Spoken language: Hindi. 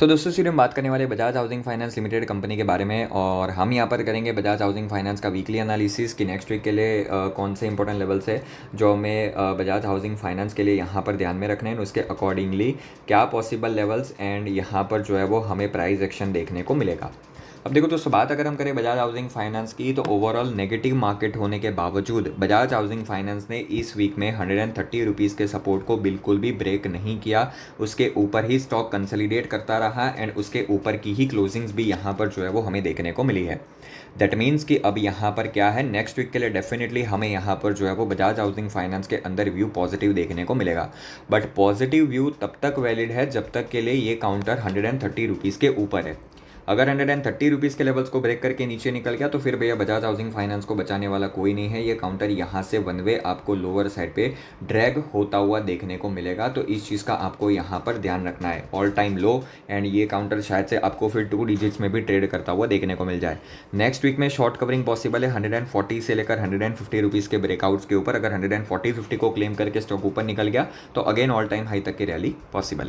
तो दोस्तों सीरियम हम बात करने वाले Bajaj housing finance limited company के बारे में और हम यहाँ पर करेंगे बजाज हाउसिंग फाइनेंस का वीकली एनालिसिस कि नेक्स्ट वीक के लिए कौन से इंपॉर्टेंट लेवल्स है जो हमें बजाज हाउसिंग फाइनेंस के लिए यहाँ पर ध्यान में रखने हैं उसके अकॉर्डिंगली क्या पॉसिबल लेवल्स एंड यहाँ पर जो है वो हमें प्राइस एक्शन देखने को मिलेगा अब देखो दोस्तों बात अगर हम करें बजाज हाउसिंग फाइनेंस की तो ओवरऑल नेगेटिव मार्केट होने के बावजूद बजाज हाउसिंग फाइनेंस ने इस वीक में हंड्रेड एंड थर्टी रुपीज़ के सपोर्ट को बिल्कुल भी ब्रेक नहीं किया उसके ऊपर ही स्टॉक कंसलीडेट करता रहा एंड उसके ऊपर की ही क्लोजिंग्स भी यहाँ पर जो है वो हमें देखने को मिली है दैट मीन्स कि अब यहाँ पर क्या है नेक्स्ट वीक के लिए डेफिनेटली हमें यहाँ पर जो है वो बजाज हाउसिंग फाइनेंस के अंदर व्यू पॉजिटिव देखने को मिलेगा बट पॉजिटिव व्यू तब तक वैलिड है जब तक के लिए ये counter hundred and thirty rupees के ऊपर है अगर हंड्रेड एंड थर्टी रुपीज़ के लेवल्स को ब्रेक करके नीचे निकल गया तो फिर भैया बजाज हाउसिंग फाइनेंस को बचाने वाला कोई नहीं है ये काउंटर यहाँ से वन वे आपको लोअर साइड पे ड्रैग होता हुआ देखने को मिलेगा तो इस चीज़ का आपको यहाँ पर ध्यान रखना है ऑल टाइम लो एंड ये काउंटर शायद से आपको फिर टू डिजिट्स में भी ट्रेड करता हुआ देखने को मिल जाए नेक्स्ट वीक में शॉर्ट कवरिंग पॉसिबल है हंड्रेड एंड फोर्टी से लेकर हंड्रेड एंड फिफ्टी रुपीज़ के ब्रेकआउट्स के ऊपर अगर हंड्रेड एंड फोर्टी फिफ्टी को क्लेम करके स्टॉक ऊपर निकल गया तो अगेन ऑल टाइम हाई तक की रैली पॉसिबल है